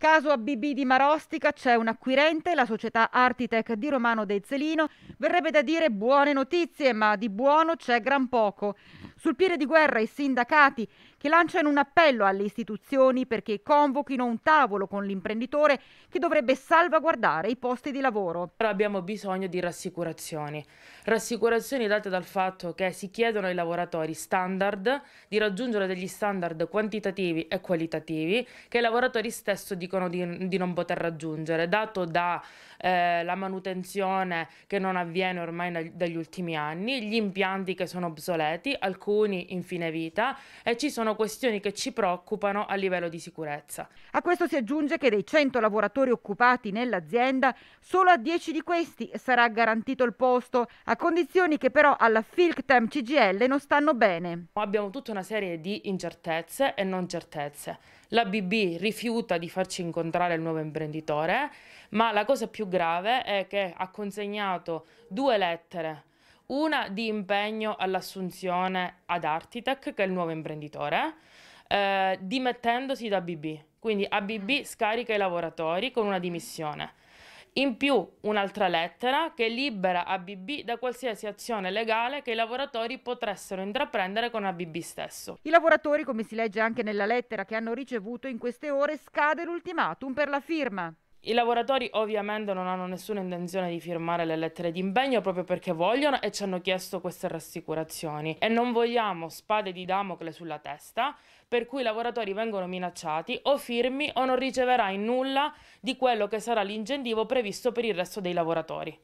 Caso ABB di Marostica c'è un acquirente, la società Artitech di Romano De Zelino. Verrebbe da dire buone notizie, ma di buono c'è gran poco. Sul piede di guerra i sindacati che lanciano un appello alle istituzioni perché convochino un tavolo con l'imprenditore che dovrebbe salvaguardare i posti di lavoro. Abbiamo bisogno di rassicurazioni, rassicurazioni date dal fatto che si chiedono ai lavoratori standard di raggiungere degli standard quantitativi e qualitativi che i lavoratori stesso dicono di, di non poter raggiungere, dato dalla eh, manutenzione che non avviene ormai dagli ultimi anni, gli impianti che sono obsoleti, alcuni alcuni in fine vita e ci sono questioni che ci preoccupano a livello di sicurezza. A questo si aggiunge che dei 100 lavoratori occupati nell'azienda, solo a 10 di questi sarà garantito il posto, a condizioni che però alla Filctem CGL non stanno bene. Abbiamo tutta una serie di incertezze e non certezze. La BB rifiuta di farci incontrare il nuovo imprenditore, ma la cosa più grave è che ha consegnato due lettere una di impegno all'assunzione ad Artitech, che è il nuovo imprenditore, eh, dimettendosi da BB. Quindi ABB mm. scarica i lavoratori con una dimissione. In più un'altra lettera che libera ABB da qualsiasi azione legale che i lavoratori potessero intraprendere con ABB stesso. I lavoratori, come si legge anche nella lettera che hanno ricevuto in queste ore, scade l'ultimatum per la firma. I lavoratori ovviamente non hanno nessuna intenzione di firmare le lettere d'impegno proprio perché vogliono e ci hanno chiesto queste rassicurazioni e non vogliamo spade di Damocle sulla testa per cui i lavoratori vengono minacciati o firmi o non riceverai nulla di quello che sarà l'incentivo previsto per il resto dei lavoratori.